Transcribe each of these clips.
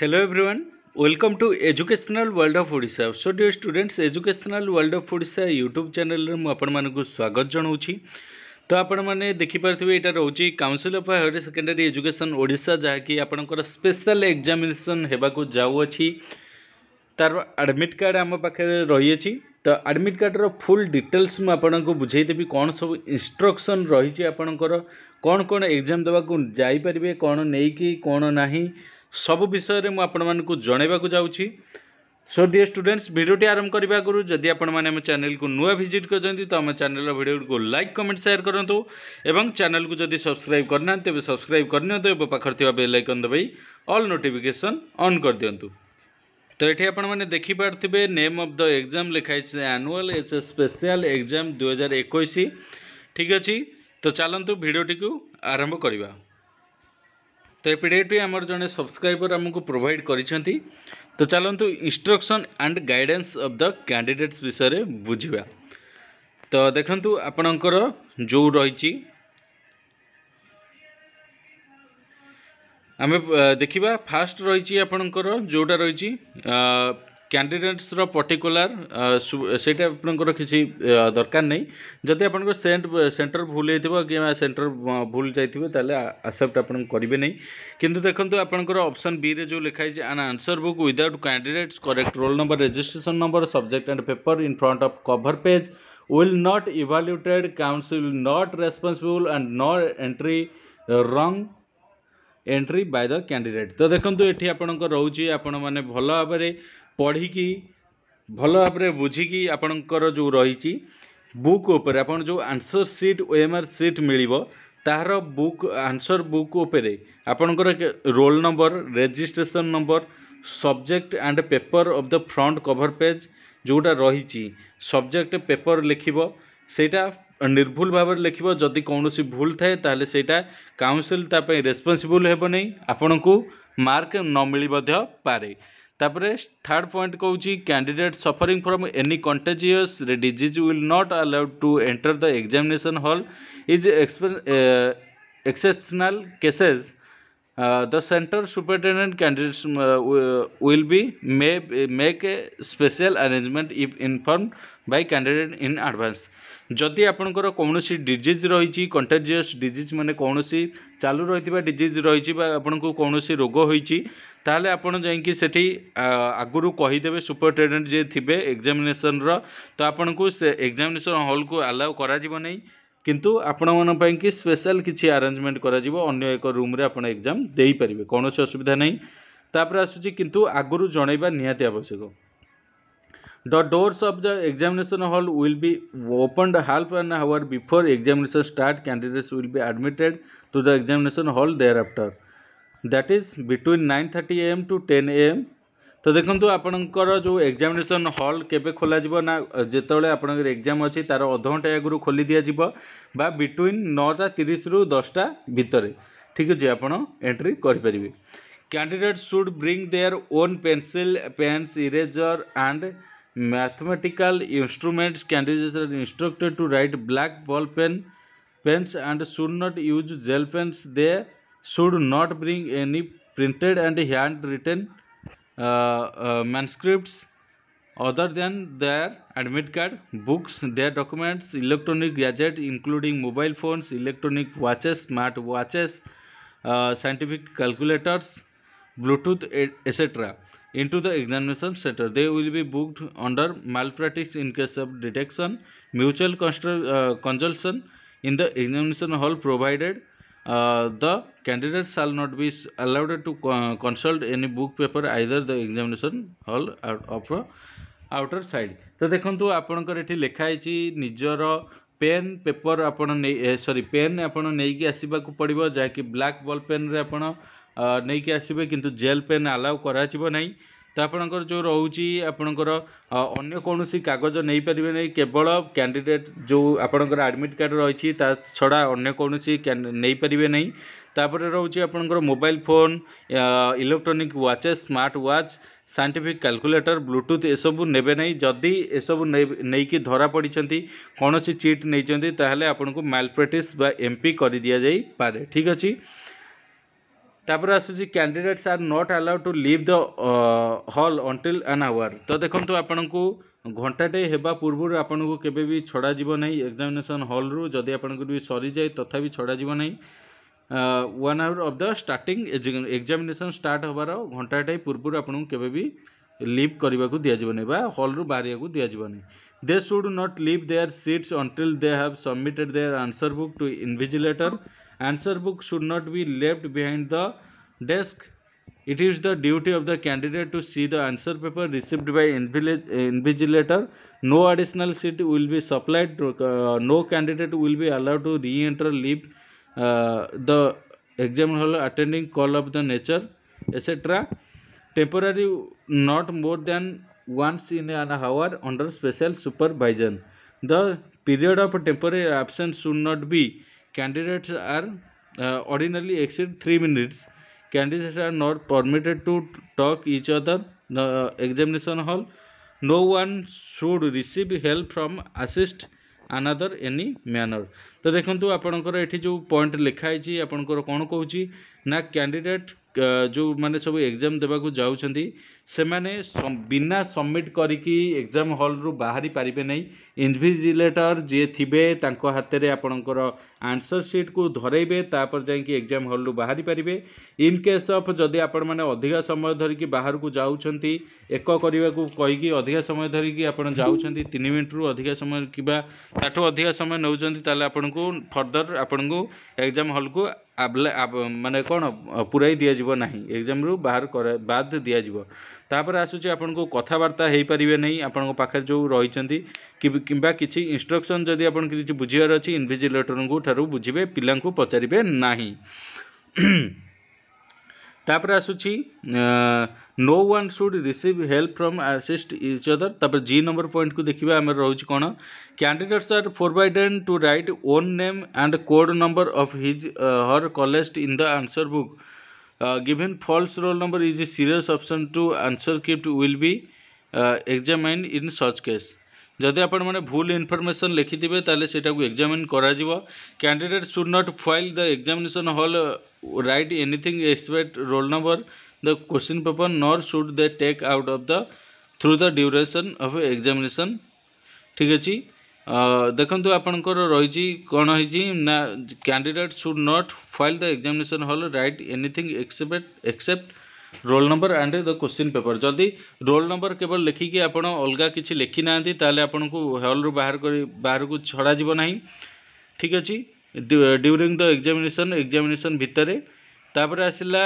Hello everyone, welcome to Educational World of Odisha. So dear students, Educational World of Odisha YouTube channel रे म आपण मानकु स्वागत जणाउछि ତ ଆପଣମାନେ ଦେଖିପାରୁଥିବେ ଏଇଟା ରହୁଛି council of higher secondary education Odisha ଯାହାକି ଆପଣଙ୍କର ସ୍ପେଶାଲ ଏକ୍ଜାମିନେସନ୍ ହେବାକୁ ଯାଉଅଛି ତା'ର ଆଡ଼ମିଟ୍ କାର୍ଡ଼ ଆମ ପାଖରେ ରହିଅଛି ତ ଆଡ଼ମିଟ୍ କାର୍ଡ଼ର ଫୁଲ୍ ଡିଟେଲ୍ସ ମୁଁ ଆପଣଙ୍କୁ ବୁଝେଇଦେବି କ'ଣ ସବୁ ଇନଷ୍ଟ୍ରକ୍ସନ୍ ରହିଛି ଆପଣଙ୍କର କ'ଣ କ'ଣ ଏକ୍ଜାମ୍ ଦେବାକୁ ଯାଇପାରିବେ କ'ଣ ନେଇକି କ'ଣ ନାହିଁ ସବୁ ବିଷୟରେ ମୁଁ ଆପଣମାନଙ୍କୁ ଜଣାଇବାକୁ ଯାଉଛି ସୋ ଡିୟର୍ ଷ୍ଟୁଡେଣ୍ଟସ୍ ଭିଡ଼ିଓଟି ଆରମ୍ଭ କରିବା ଆଗରୁ ଯଦି ଆପଣମାନେ ଆମ ଚ୍ୟାନେଲକୁ ନୂଆ ଭିଜିଟ୍ କରିଛନ୍ତି ତ ଆମ ଚ୍ୟାନେଲର ଭିଡ଼ିଓକୁ ଲାଇକ୍ କମେଣ୍ଟ ସେୟାର କରନ୍ତୁ ଏବଂ ଚ୍ୟାନେଲକୁ ଯଦି ସବସ୍କ୍ରାଇବ୍ କରିନାହାନ୍ତି ତେବେ ସବସ୍କ୍ରାଇବ୍ କରିନିଅନ୍ତୁ ଏବଂ ପାଖରେ ଥିବା ବେଲ୍ ଆଇକନ୍ ଦବାଇ ଅଲ୍ ନୋଟିଫିକେସନ୍ ଅନ୍ କରିଦିଅନ୍ତୁ ତ ଏଠି ଆପଣମାନେ ଦେଖିପାରୁଥିବେ ନେମ୍ ଅଫ୍ ଦ ଏକ୍ଜାମ୍ ଲେଖାହେଇଛି annual H S special exam ଦୁଇହଜାର ଏକୋଇଶ ଠିକ୍ ଅଛି ତ ଚାଲନ୍ତୁ ଭିଡ଼ିଓଟିକୁ ଆରମ୍ଭ କରିବା তো ଏ ପିଡ଼ିଏଫ୍ଟି ଆମର ଜଣେ ସବସ୍କ୍ରାଇବର୍ ଆମକୁ ପ୍ରୋଭାଇଡ଼ କରିଛନ୍ତି ତ ଚାଲନ୍ତୁ instruction and guidance of the candidates ବିଷୟରେ ବୁଝିବା ତ ଦେଖନ୍ତୁ ଆପଣଙ୍କର ଯେଉଁ ରହିଛି ଆମେ ଦେଖିବା ଫାର୍ଷ୍ଟ ରହିଛି ଆପଣଙ୍କର ଯେଉଁଟା ରହିଛି କ୍ୟାଣ୍ଡିଡେଟ୍ସର ପର୍ଟିକୁଲାର ସେଇଟା ଆପଣଙ୍କର କିଛି ଦରକାର ନାହିଁ ଯଦି ଆପଣଙ୍କ ସେଣ୍ଟ ସେଣ୍ଟର ଭୁଲ ହେଇଥିବ କିମ୍ବା ସେଣ୍ଟର ଭୁଲ ଯାଇଥିବ ତାହେଲେ ଆସେପ୍ଟ ଆପଣ କରିବେ ନାହିଁ କିନ୍ତୁ ଦେଖନ୍ତୁ ଆପଣଙ୍କର ଅପସନ୍ ବିରେ ଯେଉଁ ଲେଖା ହେଇଛି an answer book without candidates correct roll number registration number subject and paper in front of cover page will not evaluated council not responsible and no entry wrong entry by the candidate ତ ଦେଖନ୍ତୁ ଏଠି ଆପଣଙ୍କର ରହୁଛି ଆପଣମାନେ ଭଲ ଭାବରେ ପଢ଼ିକି ଭଲ ଭାବରେ ବୁଝିକି ଆପଣଙ୍କର ଯେଉଁ ରହିଛି ବୁକ୍ ଉପରେ ଆପଣ ଯେଉଁ answer sheet O M R sheet ମିଳିବ ତାହାର ବୁକ୍ ଆନ୍ସର୍ ବୁକ୍ ଉପରେ ଆପଣଙ୍କର roll number registration number subject and paper of the front cover page ଯେଉଁଟା ରହିଛି ସବଜେକ୍ଟ ପେପର୍ ଲେଖିବ ସେଇଟା ନିର୍ଭୁଲ ଭାବରେ ଲେଖିବ ଯଦି କୌଣସି ଭୁଲ ଥାଏ ତାହେଲେ ସେଇଟା କାଉନସିଲ୍ ତା ପାଇଁ ରେସ୍ପନ୍ସିବୁଲ୍ ହେବ ନାହିଁ ଆପଣଙ୍କୁ ମାର୍କ ନ ମିଳି ମଧ୍ୟ ପାରେ ତାପରେ ଥାର୍ଡ଼ ପଏଣ୍ଟ କହୁଛି candidate suffering from any contagious disease will not allowed to enter the examination hall is exceptional cases the centre superintendent candidates will be may make a special arrangement if inform by candidate in advance जदि आपणकर कौन डिज रही कंटेजिस् डिज मैंने कौन सी चालू रही डिज रही आपको कौन रोग हो ତାହେଲେ ଆପଣ ଯାଇକି ସେଠି ଆଗରୁ କହିଦେବେ ସୁପରିଟେଣ୍ଡେଣ୍ଟ ଯିଏ ଥିବେ ଏକ୍ଜାମିନେସନ୍ର ତ ଆପଣଙ୍କୁ ସେ ଏକ୍ଜାମିନେସନ୍ ହଲ୍କୁ ଆଲାଉ କରାଯିବ ନାହିଁ କିନ୍ତୁ ଆପଣମାନଙ୍କ ପାଇଁକି ସ୍ପେଶାଲ କିଛି ଆରେଞ୍ଜମେଣ୍ଟ କରାଯିବ ଅନ୍ୟ ଏକ ରୁମ୍ରେ ଆପଣ ଏକ୍ଜାମ୍ ଦେଇପାରିବେ କୌଣସି ଅସୁବିଧା ନାହିଁ ତାପରେ ଆସୁଛି କିନ୍ତୁ ଆଗରୁ ଜଣାଇବା ନିହାତି ଆବଶ୍ୟକ the doors of the examination hall will be opened half an hour before examination start candidates will be admitted to the examination hall thereafter that is between nine thirty AM to ten AM তো দেখন্তু ଆପଣଙ୍କର ଯେଉଁ examination hall କେବେ ଖୋଲାଯିବ ନା ଯେତେବେଳେ ଆପଣଙ୍କର exam ଅଛି ତା'ର ଅଧଘଣ୍ଟା ଆଗରୁ ଖୋଲି ଦିଆଯିବ ବା ବିଟୁଇନ୍ ନଅଟା ତିରିଶରୁ ଦଶଟା ଭିତରେ ଠିକ୍ ଅଛି ଆପଣ ଏଣ୍ଟ୍ରି କରିପାରିବେ candidate should bring their own pencil pens eraser and mathematical instruments candidates are instructed to write black ball pen pens and should not use gel pens they should not bring any printed and handwritten uh, uh, manuscripts other than their admit card, books, their documents, electronic gadgets including mobile phones, electronic watches, smart watches, uh, scientific calculators, Bluetooth, etc. into the examination center. They will be booked under malpractice in case of detection, mutual uh, consultation in the examination hall provided the candidate shall not be allowed to consult any book paper either the examination hall or of outside ତ ଦେଖନ୍ତୁ ଆପଣଙ୍କର ଏଠି ଲେଖା ହେଇଛି ନିଜର pain paper ଆପଣ ନେଇ ସରି pain ଆପଣ ନେଇକି ଆସିବାକୁ ପଡ଼ିବ ଯାହାକି ବ୍ଲାକ୍ ବଲ୍ ପେନ୍ରେ ଆପଣ ନେଇକି ଆସିବେ କିନ୍ତୁ ଜେଲ୍ ପେନ୍ ଆଲାଉ କରାଯିବ ନାହିଁ ତ ଆପଣଙ୍କର ଯେଉଁ ରହୁଛି ଆପଣଙ୍କର ଅନ୍ୟ କୌଣସି କାଗଜ ନେଇପାରିବେ ନାହିଁ କେବଳ କ୍ୟାଣ୍ଡିଡ଼େଟ୍ ଯେଉଁ ଆପଣଙ୍କର ଆଡ଼ମିଟ୍ କାର୍ଡ଼ ରହିଛି ତା ଛଡ଼ା ଅନ୍ୟ କୌଣସି ନେଇପାରିବେ ନାହିଁ ତାପରେ ରହୁଛି ଆପଣଙ୍କର mobile phone electronic watches smart watch scientific calculator Bluetooth ଏସବୁ ନେବେ ନାହିଁ ଯଦି ଏସବୁ ନେଇକି ଧରା ପଡ଼ିଛନ୍ତି କୌଣସି ଚିଟ୍ ନେଇଛନ୍ତି ତାହେଲେ ଆପଣଙ୍କୁ ମାଲ୍ ପ୍ରାକ୍ଟିସ୍ ବା ଏମ୍ପି କରିଦିଆଯାଇପାରେ ଠିକ୍ ଅଛି তারপরে আসুଛି candidates are not allowed to leave the hall until an hour ତ ଦେଖନ୍ତୁ ଆପଣଙ୍କୁ ଘଣ୍ଟାଟେ ହେବା ପୂର୍ବରୁ ଆପଣଙ୍କୁ କେବେ ବି ଛଡ଼ାଯିବ ନାହିଁ ଏକ୍ଜାମିନେସନ୍ ହଲ୍ରୁ ଯଦି ଆପଣଙ୍କର ବି ସରିଯାଏ ତଥାପି ଛଡ଼ାଯିବ ନାହିଁ one hour of the starting examination start ହେବାର ଘଣ୍ଟାଟେ ପୂର୍ବରୁ ଆପଣଙ୍କୁ କେବେ ବି ଲିଭ୍ କରିବାକୁ ଦିଆଯିବନି ବା ହଲ୍ରୁ ବାହାରିବାକୁ ଦିଆଯିବନି they should not leave their seats until they have submitted their answer book to invigilator answer book should not be left behind the desk it is the duty of the candidate to see the answer paper received by invigilator. No additional seat will be supplied. Uh, no candidate will be allowed to re-enter leave uh, the exam hall attending call of the nature, etc. Temporary not more than once in an hour under special supervision. The period of temporary absence should not be candidates are uh, ordinarily exceed 3 minutes candidates are not permitted to talk each other in uh, the examination hall no one should receive help from assist another any manner तो देखो आपणकर जो point लिखाई आपणकर कौन कौन ना candidate जो मैंने सब एग्जाम देवाक जाने बिना सबमिट करी एग्जाम करजाम रु बाहरी पारे नहीं इनभिजिलेटर जी थे हाथ में आपणकर आंसर सीट को धरइबे जाकि एग्जाम रु बाहरी पारे इनकेस अफ जदि आपधिक समय धरिकी बाहर को जाऊँ एक करने को कहीकि अधिक समय धरिकी आपड़ जाऊँ तीन मिनिट्रु अधिक समय कि अधिक समय नौ आपन ଆପଣଙ୍କୁ ଫର୍ଦର ଆପଣଙ୍କୁ ଏକ୍ଜାମ୍ ହଲ୍କୁ ମାନେ କ'ଣ ପୁରାଇ ଦିଆଯିବ ନାହିଁ ଏକ୍ଜାମ୍ରୁ ବାହାର କରା ବାଦ୍ ଦିଆଯିବ ତାପରେ ଆସୁଛି ଆପଣଙ୍କୁ କଥାବାର୍ତ୍ତା ହେଇପାରିବେ ନାହିଁ ଆପଣଙ୍କ ପାଖରେ ଯେଉଁ ରହିଛନ୍ତି କିମ୍ବା କିଛି ଇନଷ୍ଟ୍ରକ୍ସନ୍ ଯଦି ଆପଣ କିଛି ବୁଝିବାର ଅଛି ଇନଭିଜିଲେଟରଙ୍କୁ ଠାରୁ ବୁଝିବେ ପିଲାଙ୍କୁ ପଚାରିବେ ନାହିଁ তারপরে আসুছি no one should receive help from assist each other ତାପରେ ଜି ନମ୍ବର ପଏଣ୍ଟକୁ ଦେଖିବା ଆମର ରହୁଛି କ'ଣ candidates are forbidden to write own name and code number of his her college in the answer book given false roll number is serious ଅପସନ୍ to answer script will be examine in such case जदि आप भूल information लिखिथे तेटा को exam candidate should not while the examination hall write anything except roll number the question paper nor should they take out of the through the duration of examination ठीक अच्छे देखु आपणकर रही कौन हो candidate should not while the examination hall write anything except except roll number and the question paper ଯଦି roll number କେବଳ ଲେଖିକି ଆପଣ ଅଲଗା କିଛି ଲେଖିନାହାନ୍ତି ତାହେଲେ ଆପଣଙ୍କୁ ହଲ୍ରୁ ବାହାର କରି ବାହାରକୁ ଛଡ଼ାଯିବ ନାହିଁ ଠିକ୍ ଅଛି ଡ୍ୟୁରିଂ ଦ ଏକ୍ଜାମିନେସନ୍ ଏକ୍ଜାମିନେସନ୍ ଭିତରେ ତାପରେ ଆସିଲା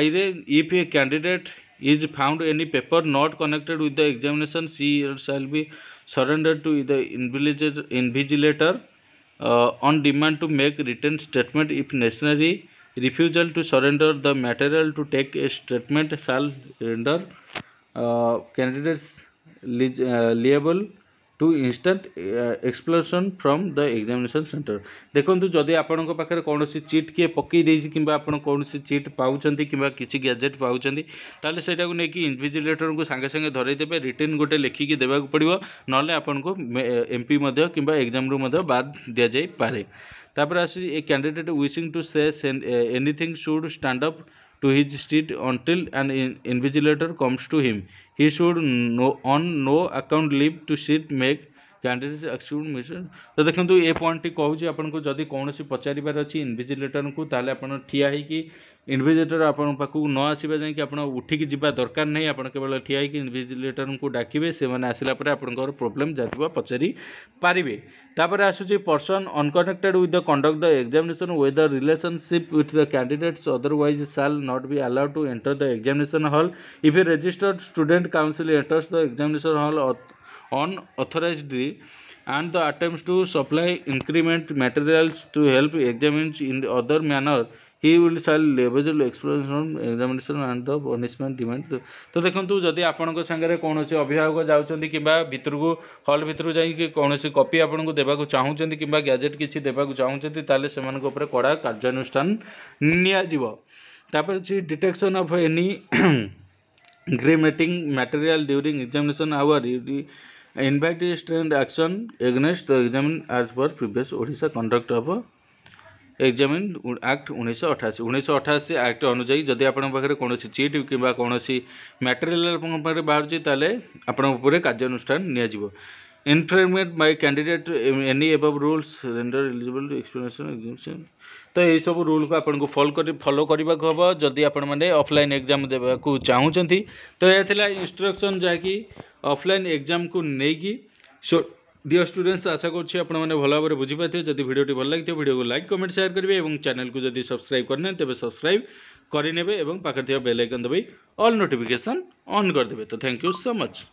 ଆଇରେ if a candidate is found any paper not connected with the examination she shall be surrender to the invigilator invigilator on demand to make return statement if necessary refusal to surrender the material to take a statement shall render uh, candidates uh, liable to instant expulsion from the examination centre देखते जदि आपण कौन chit किए पकईदे कि कौन chit पाँच कि gadget gadget पाँच तेल से नहीं कि इनभिजिलेटर को सागे सांगे धरईदे रिटर्न गोटे लिखिक देवाक पड़ो ना आपको एम पी कि एक्जाम बाद दि जाए तापर आ candidate wishing to say anything should stand to his street until an invigilator comes to him. He should no, on no account leave to sit. make candidate ଆକ୍ସିଡ୍ ମିଶନ୍ ତ ଦେଖନ୍ତୁ ଏ ପଏଣ୍ଟଟି କହୁଛି ଆପଣଙ୍କୁ ଯଦି କୌଣସି ପଚାରିବାର ଅଛି ଇନଭିଜିଲେଟରଙ୍କୁ ତାହେଲେ ଆପଣ ଠିଆ ହୋଇକି ଇନଭିଜିଲେଟର ଆପଣଙ୍କ ପାଖକୁ ନ ଆସିବା ଯାଇକି ଆପଣ ଉଠିକି ଯିବା ଦରକାର ନାହିଁ ଆପଣ କେବଳ ଠିଆ ହୋଇକି ଇନଭିଜିଲେଟରଙ୍କୁ ଡାକିବେ ସେମାନେ ଆସିଲା ପରେ ଆପଣଙ୍କର ପ୍ରୋବ୍ଲେମ୍ ଯାହା ପଚାରି ପାରିବେ ତାପରେ ଆସୁଛି person unconnected with the conduct the examination with the relationship with the candidates otherwise shall not be allowed to enter the examination hall if a registered student council enters the examination hall unauthorizedly and the attempts to supply increment materials to help examines in the other manner he will shall লেভেজল exploration examination and the punishment demand তো দেখন্তু যদি আপনাଙ୍କ সাঙ্গরে কোনসি অভিভাবক যাওচନ୍ତି কিবা ভিতরকু হল ভিতরু যাই কি কোনসি copy আপনাଙ୍କୁ দেবাকু চাহুচନ୍ତି কিবা গ্যাজেট কিছি দেবাকু চাহুচନ୍ତି তাহলে সেমানଙ୍କ উপরে কড়া কার্যানুষ্ঠান নিয়া যিব তারপরে ছি ডিটেকশন অফ এনি গ্রেমেটিং material during examination hour invite is trend action against the examined as per previous odisha conduct of examination act ଉଣେଇଶହ ଅଠାଅଶୀ ଉଣେଇଶହ ଅଠାଅଶୀ ଆକ୍ଟ ଅନୁଯାୟୀ ଯଦି ଆପଣଙ୍କ ପାଖରେ କୌଣସି ଚିଟ୍ କିମ୍ବା କୌଣସି ମ୍ୟାଟେରିଆଲ୍ ଆପଣଙ୍କ ପାଖରେ ବାହାରୁଛି ତାହେଲେ ଆପଣଙ୍କ ଉପରେ କାର୍ଯ୍ୟାନୁଷ୍ଠାନ ନିଆଯିବ informed by candidate any above rules render eligible explanation तो यही सब रूल को आपन को फॉलो कर फलो करवाक हम जदि आपलाइन एग्जाम देवाक चाहूँ तो यह इनस्ट्रक्शन जहाँकि अफलाइन एग्जाम को लेकिन सो डी स्टूडेंट्स आशा करें भल भाव में बुझीप जब भिडियो भल लगी भिडियो को लाइक कमेंट सेयार करेंगे और चैनल को जदि सब्सक्राइब करना तेज सब्सक्राइब करे और पाखे बेल आइकन देवे अल् नोटिफिकेसन अन्देवे तो थैंक यू सो मच